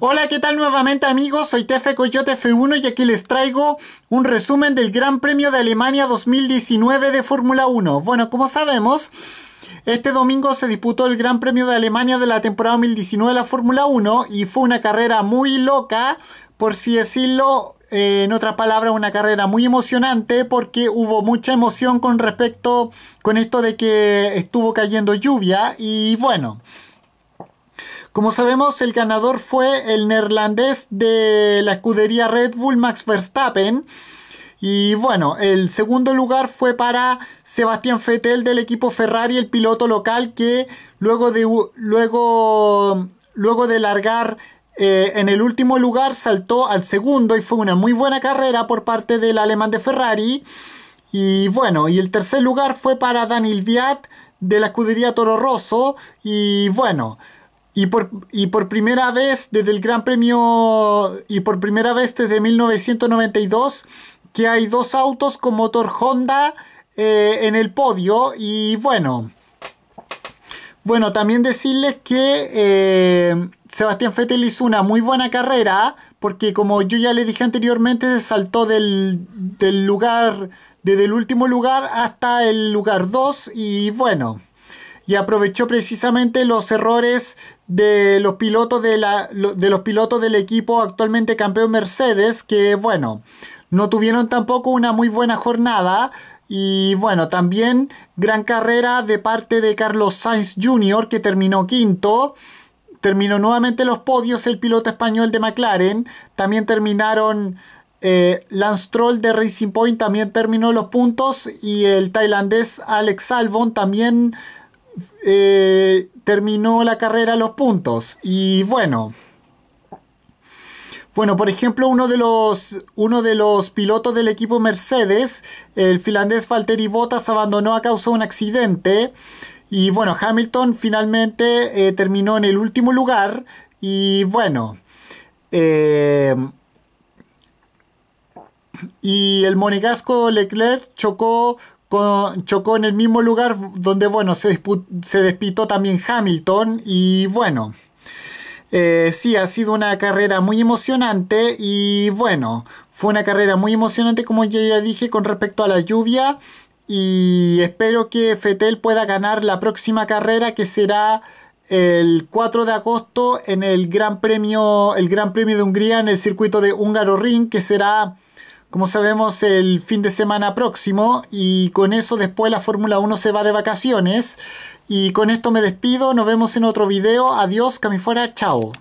Hola, ¿qué tal nuevamente amigos? Soy Tefe Coyote F1 y aquí les traigo un resumen del Gran Premio de Alemania 2019 de Fórmula 1. Bueno, como sabemos, este domingo se disputó el Gran Premio de Alemania de la temporada 2019 de la Fórmula 1 y fue una carrera muy loca, por si decirlo, eh, en otra palabras, una carrera muy emocionante porque hubo mucha emoción con respecto con esto de que estuvo cayendo lluvia y bueno. Como sabemos, el ganador fue el neerlandés de la escudería Red Bull, Max Verstappen. Y bueno, el segundo lugar fue para Sebastián Vettel del equipo Ferrari, el piloto local que luego de, luego, luego de largar eh, en el último lugar saltó al segundo y fue una muy buena carrera por parte del alemán de Ferrari. Y bueno, y el tercer lugar fue para Daniel Viat de la escudería Toro Rosso. Y bueno, y por, primera vez desde el Gran Premio y por primera vez desde 1992 que hay dos autos con motor Honda eh, en el podio y bueno. Bueno, también decirles que eh, Sebastián Fetel hizo una muy buena carrera porque como yo ya le dije anteriormente se saltó del, del lugar, desde el último lugar hasta el lugar 2 y bueno y aprovechó precisamente los errores de los pilotos de la, de los pilotos del equipo actualmente campeón Mercedes que bueno no tuvieron tampoco una muy buena jornada y bueno también gran carrera de parte de Carlos Sainz Jr. que terminó quinto terminó nuevamente los podios el piloto español de McLaren también terminaron eh, Lance Troll de Racing Point también terminó los puntos y el tailandés Alex Albon también eh, terminó la carrera a los puntos. Y bueno. Bueno, por ejemplo, uno de los, uno de los pilotos del equipo Mercedes, el finlandés Valtteri Bottas, abandonó a causa de un accidente. Y bueno, Hamilton finalmente eh, terminó en el último lugar. Y bueno. Eh, y el monegasco Leclerc chocó chocó en el mismo lugar donde, bueno, se, despitó también Hamilton y bueno. Eh, sí, ha sido una carrera muy emocionante y bueno, fue una carrera muy emocionante como ya, dije con respecto a la lluvia y espero que Fetel pueda ganar la próxima carrera que será el 4 de agosto en el Gran Premio, el Gran Premio de Hungría en el circuito de Húngaro Ring que será como sabemos, el fin de semana próximo. Y con eso después la Fórmula 1 se va de vacaciones. Y con esto me despido. Nos vemos en otro video. Adiós, Camifuera. Chao.